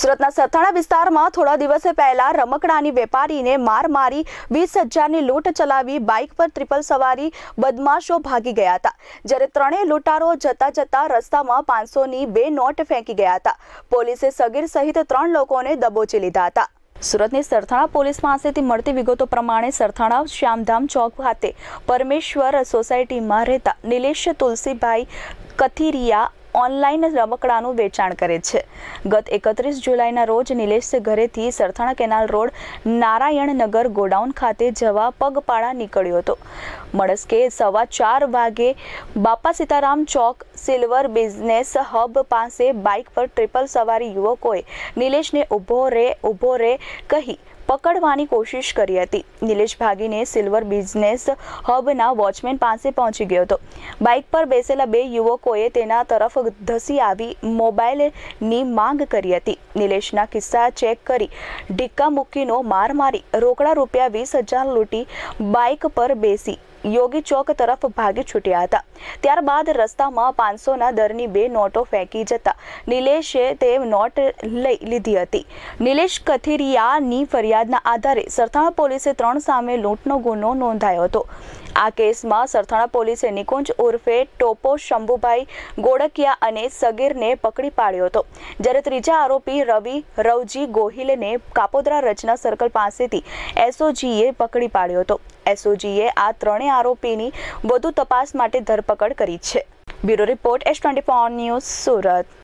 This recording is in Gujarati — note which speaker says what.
Speaker 1: સુરતના સરથાણા વિસ્તારમાં થોડા દિવસે પહેલા રમકડાની વેપારીને માર મારી વીસ હજારની લૂંટ ચલાવી બાઇક પર ત્રિપલ સવારી બદમાશો ભાગી ગયા હતા જ્યારે ત્રણેય લૂંટારો જતા જતા રસ્તામાં પાંચસોની બે નોટ ફેંકી ગયા હતા પોલીસે સગીર સહિત ત્રણ લોકોને દબોચી લીધા હતા સુરતની સરથાણા પોલીસ પાસેથી મળતી વિગતો પ્રમાણે સરથાણા શ્યામધામ ચોક ખાતે પરમેશ્વર સોસાયટીમાં રહેતા નિલેશ તુલસીભાઈ કથિરિયા ઓનલાઈન રમકડાનું વેચાણ કરે છે ગત એકત્રીસ જુલાઈના રોજ નિલેશ ઘરેથી Sarthana canal road Narayannagar godown ખાતે જવા પગપાળા નીકળ્યો હતો મળસ્કે સવા ચાર વાગે Bapa Sitaram Chowk silver business hub પાસે બાઇક પર ટ્રિપલ સવારી યુવકોએ નિલેશને ઊભો રે ઊભો રે કહી પકડવાની કોશિશ કરી હતી નિલેશ ભાગીને સિલ્વર બિઝનેસ હબના વોચમેન પાસે પહોંચી ગયો હતો બાઇક પર બેસેલા બે યુવકોએ તેના તરફ ધસી આવી મોબાઈલની માંગ કરી હતી નિલેશના કિસ્સા ચેક કરી ઢીક્કા મૂકીનો માર મારી રોકડા રૂપિયા વીસ હજાર લૂંટી બાઇક પર બેસી યોગી ચોક તરફ ભાગી છૂટ્યા હતા ત્યારબાદ રસ્તામાં પાંચસોના દરની બે નોટો ફેંકી જતા નિલેશે તે નોટ લઈ લીધી હતી નિલેશ કથિરિયાની ફરિયાદના આધારે સરથાણા પોલીસે ત્રણ સામે લૂંટનો ગુનો નોંધાયો હતો આ કેસમાં સરથાણા પોલીસે નિકુંજ ઉર્ફે ટોપો શંભુભાઈ ગોડકિયા અને સગીરને પકડી પાડ્યો હતો જ્યારે ત્રીજા આરોપી રવિ રવજી ગોહિલને કાપોદરા રચના સર્કલ પાસેથી એસઓજીએ પકડી પાડ્યો હતો એસઓજીએ આ ત્રણેય આરોપીની વધુ તપાસ માટે ધરપકડ કરી છે bureau report S twenty news Surat